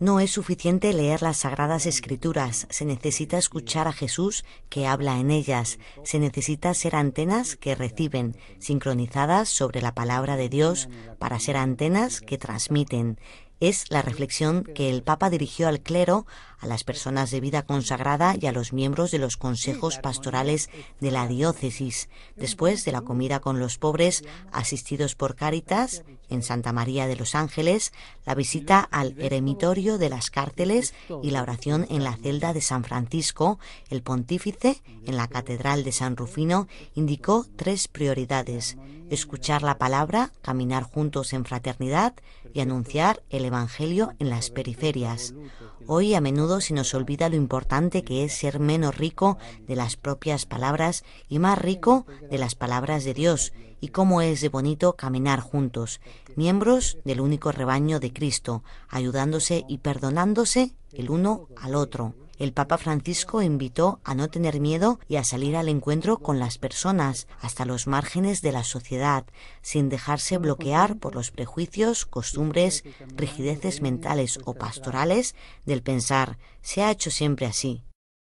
No es suficiente leer las sagradas escrituras, se necesita escuchar a Jesús que habla en ellas, se necesita ser antenas que reciben, sincronizadas sobre la palabra de Dios, para ser antenas que transmiten es la reflexión que el Papa dirigió al clero, a las personas de vida consagrada y a los miembros de los consejos pastorales de la diócesis, después de la comida con los pobres asistidos por Cáritas en Santa María de los Ángeles, la visita al eremitorio de las cárceles y la oración en la celda de San Francisco, el pontífice en la Catedral de San Rufino indicó tres prioridades escuchar la palabra, caminar juntos en fraternidad y anunciar el Evangelio en las periferias. Hoy a menudo se nos olvida lo importante que es ser menos rico de las propias palabras y más rico de las palabras de Dios y cómo es de bonito caminar juntos, miembros del único rebaño de Cristo, ayudándose y perdonándose el uno al otro el Papa Francisco invitó a no tener miedo y a salir al encuentro con las personas hasta los márgenes de la sociedad, sin dejarse bloquear por los prejuicios, costumbres, rigideces mentales o pastorales del pensar, se ha hecho siempre así.